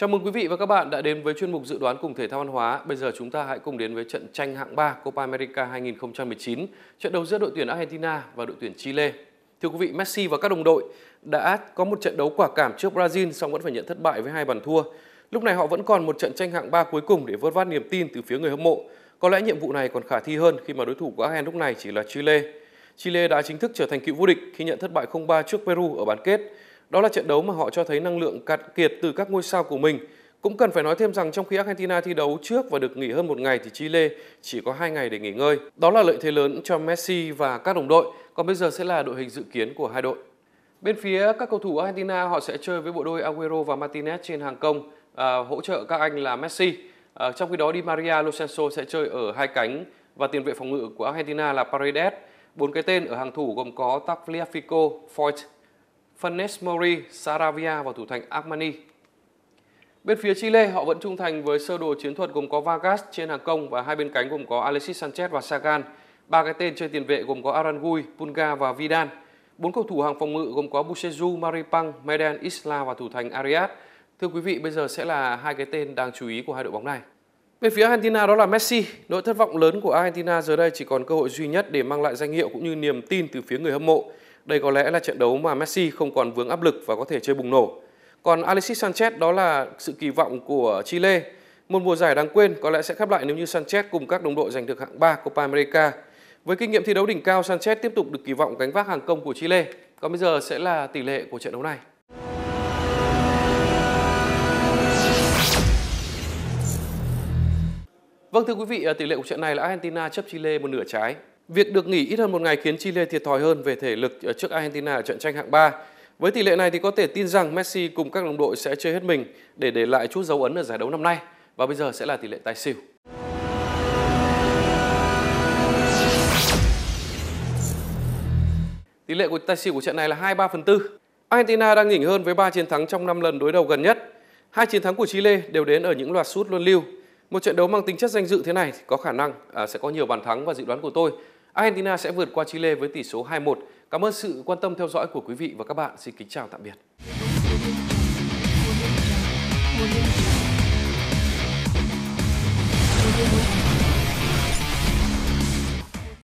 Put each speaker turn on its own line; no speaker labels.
Chào mừng quý vị và các bạn đã đến với chuyên mục dự đoán cùng thể thao văn hóa. Bây giờ chúng ta hãy cùng đến với trận tranh hạng 3 Copa America 2019, trận đấu giữa đội tuyển Argentina và đội tuyển Chile. Thưa quý vị, Messi và các đồng đội đã có một trận đấu quả cảm trước Brazil song vẫn phải nhận thất bại với hai bàn thua. Lúc này họ vẫn còn một trận tranh hạng 3 cuối cùng để vớt vát niềm tin từ phía người hâm mộ. Có lẽ nhiệm vụ này còn khả thi hơn khi mà đối thủ của Argentina lúc này chỉ là Chile. Chile đã chính thức trở thành cựu vô địch khi nhận thất bại 0-3 trước Peru ở bán kết. Đó là trận đấu mà họ cho thấy năng lượng cạn kiệt từ các ngôi sao của mình. Cũng cần phải nói thêm rằng trong khi Argentina thi đấu trước và được nghỉ hơn một ngày thì Chile chỉ có hai ngày để nghỉ ngơi. Đó là lợi thế lớn cho Messi và các đồng đội. Còn bây giờ sẽ là đội hình dự kiến của hai đội. Bên phía các cầu thủ Argentina họ sẽ chơi với bộ đôi Aguero và Martinez trên hàng công, à, hỗ trợ các anh là Messi. À, trong khi đó Di Maria Losenso sẽ chơi ở hai cánh và tiền vệ phòng ngự của Argentina là Paredes. Bốn cái tên ở hàng thủ gồm có Tagliafico, Foyt Fanes Mori, Saravia và thủ thành Armani. Bên phía Chile, họ vẫn trung thành với sơ đồ chiến thuật gồm có Vargas trên hàng công và hai bên cánh gồm có Alexis Sanchez và Sagan, ba cái tên chơi tiền vệ gồm có Arangui, Pulga và Vidal, bốn cầu thủ hàng phòng ngự gồm có Buseju, Maripang, Meden, Isla và thủ thành Arias. Thưa quý vị, bây giờ sẽ là hai cái tên đáng chú ý của hai đội bóng này. Bên phía Argentina đó là Messi. Nỗi thất vọng lớn của Argentina giờ đây chỉ còn cơ hội duy nhất để mang lại danh hiệu cũng như niềm tin từ phía người hâm mộ. Đây có lẽ là trận đấu mà Messi không còn vướng áp lực và có thể chơi bùng nổ. Còn Alexis Sanchez đó là sự kỳ vọng của Chile. Một mùa giải đáng quên có lẽ sẽ khép lại nếu như Sanchez cùng các đồng đội giành được hạng 3 Copa America. Với kinh nghiệm thi đấu đỉnh cao, Sanchez tiếp tục được kỳ vọng cánh vác hàng công của Chile. Còn bây giờ sẽ là tỷ lệ của trận đấu này. Vâng thưa quý vị, à, tỷ lệ của trận này là Argentina chấp Chile một nửa trái. Việc được nghỉ ít hơn một ngày khiến Chile thiệt thòi hơn về thể lực ờ, trước Argentina ở trận tranh hạng 3. Với tỷ lệ này thì có thể tin rằng Messi cùng các đồng đội sẽ chơi hết mình để để lại chút dấu ấn ở giải đấu năm nay. Và bây giờ sẽ là tỷ lệ tài xỉu. Tỷ lệ của tài xỉu của trận này là 23 phần 4. Argentina đang nhỉnh hơn với 3 chiến thắng trong 5 lần đối đầu gần nhất. Hai chiến thắng của Chile đều đến ở những loạt sút luân lưu. Một trận đấu mang tính chất danh dự thế này có khả năng à, sẽ có nhiều bàn thắng và dự đoán của tôi Argentina sẽ vượt qua Chile với tỷ số 2-1. Cảm ơn sự quan tâm theo dõi của quý vị và các bạn. Xin kính chào tạm biệt.